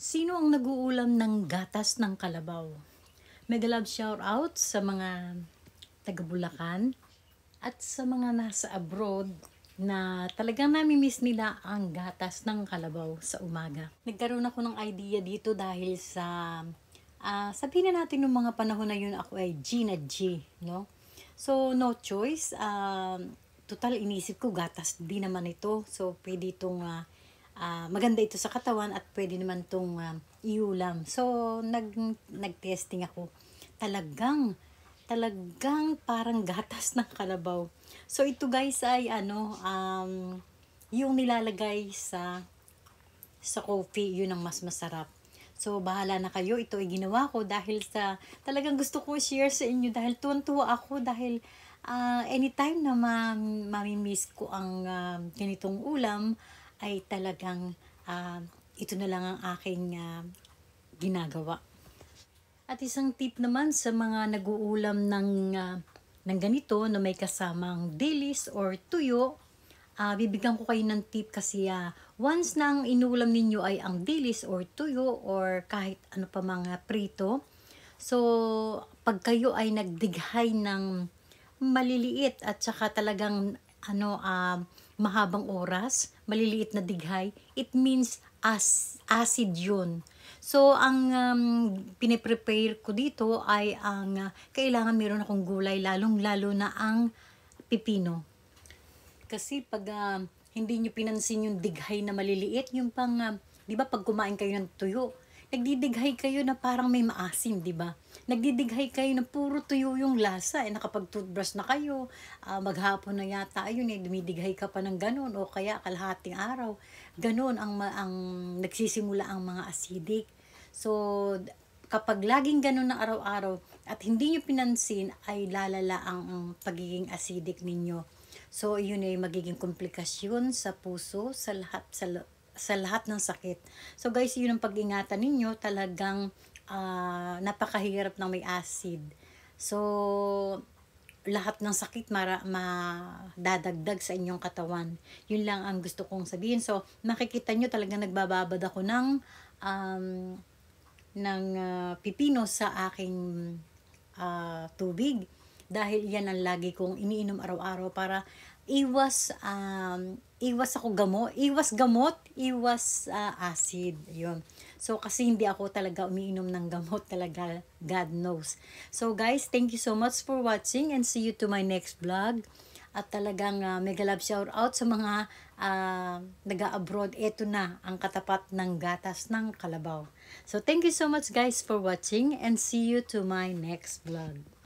Sino ang naguulam ng gatas ng kalabaw? Mega love shout out sa mga taga Bulacan at sa mga nasa abroad na talagang nami-miss nila ang gatas ng kalabaw sa umaga. Nagkaroon ako ng idea dito dahil sa uh, sabihin na natin nung mga panahon na yun ako ay G na G, no? So, no choice. Uh, total, inisip ko gatas. Di naman ito. So, pwede itong uh, uh, maganda ito sa katawan at pwede naman itong um, iulam. So, nag, nag-testing ako. Talagang, talagang parang gatas ng kalabaw. So, ito guys ay ano, um, yung nilalagay sa sa coffee, yun ang mas masarap. So, bahala na kayo. Ito ay ginawa ko dahil sa, talagang gusto ko share sa inyo dahil tuwan-tuwa ako dahil uh, anytime na ma mamimiss ko ang uh, ganitong ulam, ay talagang uh, ito na lang ang aking uh, ginagawa. At isang tip naman sa mga naguulam ng, uh, ng ganito na may kasamang dilis or tuyo, uh, bibigyan ko kayo ng tip kasi uh, once nang inulam ninyo ay ang dilis or tuyo or kahit ano pa mga ah, prito, so pag kayo ay nagdighay ng maliliit at saka talagang ano um, mahabang oras, maliliit na dighay, it means as acid 'yun. So, ang um, pine-prepare ko dito ay ang uh, kailangan meron akong gulay, lalong-lalo na ang pipino. Kasi pag uh, hindi niyo pinansin yung dighay na maliliit, yung pang, uh, di ba pag kumain kayo ng tuyo, nagdidighay kayo na parang may maasim, di ba? Nagdidighay kayo na puro tuyo yung lasa. Eh, nakapag-toothbrush na kayo, uh, maghapon na yata, ayun eh, dumidighay ka pa ng ganun. O kaya kalahating araw, ganun ang, ang nagsisimula ang mga acidic. So, kapag laging ganun na araw-araw at hindi nyo pinansin ay lalala ang, ang pagiging acidic ninyo. So, yun ay eh, magiging komplikasyon sa puso, sa lahat, sa sa lahat ng sakit. So guys, yun ang pag-ingatan ninyo, talagang uh, napakahirap ng may acid. So, lahat ng sakit mara, madadagdag sa inyong katawan. Yun lang ang gusto kong sabihin. So, makikita nyo talaga nagbababad ako ng um, ng uh, pipino sa aking uh, tubig dahil yan ang lagi kong iniinom araw-araw para iwas um, iwas ako gamo, iwas gamot, iwas uh, acid. Yun. So, kasi hindi ako talaga umiinom ng gamot talaga. God knows. So, guys, thank you so much for watching and see you to my next vlog. At talagang uh, mega love shout out sa mga uh, naga-abroad. Ito na ang katapat ng gatas ng kalabaw. So, thank you so much guys for watching and see you to my next vlog.